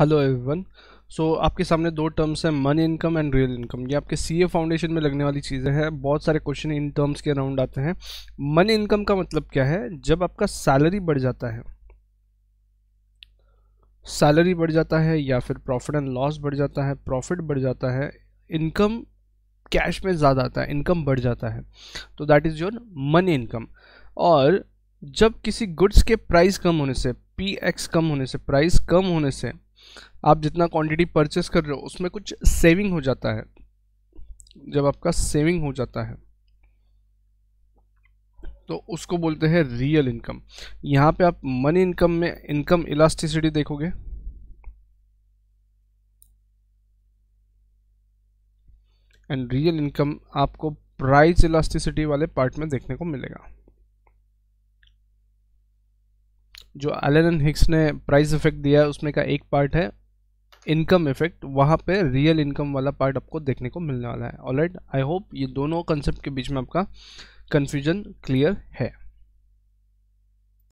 hello everyone so आपके सामने दो टर्म्स हैं money income and real income ये आपके सीए फाउंडेशन में लगने वाली चीज़ें हैं बहुत सारे क्वेश्चन इन टर्म्स के अराउंड आते हैं मनी इनकम का मतलब क्या है जब आपका सैलरी बढ़ जाता है सैलरी बढ़ जाता है या फिर प्रॉफिट एंड लॉस बढ़ जाता है प्रॉफिट बढ़ जाता है इनकम कैश में ज़्यादा आता है इनकम बढ़ जाता है तो that is your money income और जब किसी गुड्स के प्राइस कम होने से पी एक्स कम होने से प्राइस कम होने से आप जितना क्वांटिटी परचेस कर रहे हो उसमें कुछ सेविंग हो जाता है जब आपका सेविंग हो जाता है तो उसको बोलते हैं रियल इनकम यहाँ पे आप मनी इनकम में इनकम इलास्टिसिटी देखोगे एंड रियल इनकम आपको प्राइस इलास्टिसिटी वाले पार्ट में देखने को मिलेगा जो एलन हिक्स ने प्राइस इफेक्ट दिया है उसमें का एक पार्ट है इनकम इफेक्ट वहाँ पे रियल इनकम वाला पार्ट आपको देखने को मिलने वाला है ऑलराइट आई होप ये दोनों कंसेप्ट के बीच में आपका कन्फ्यूजन क्लियर है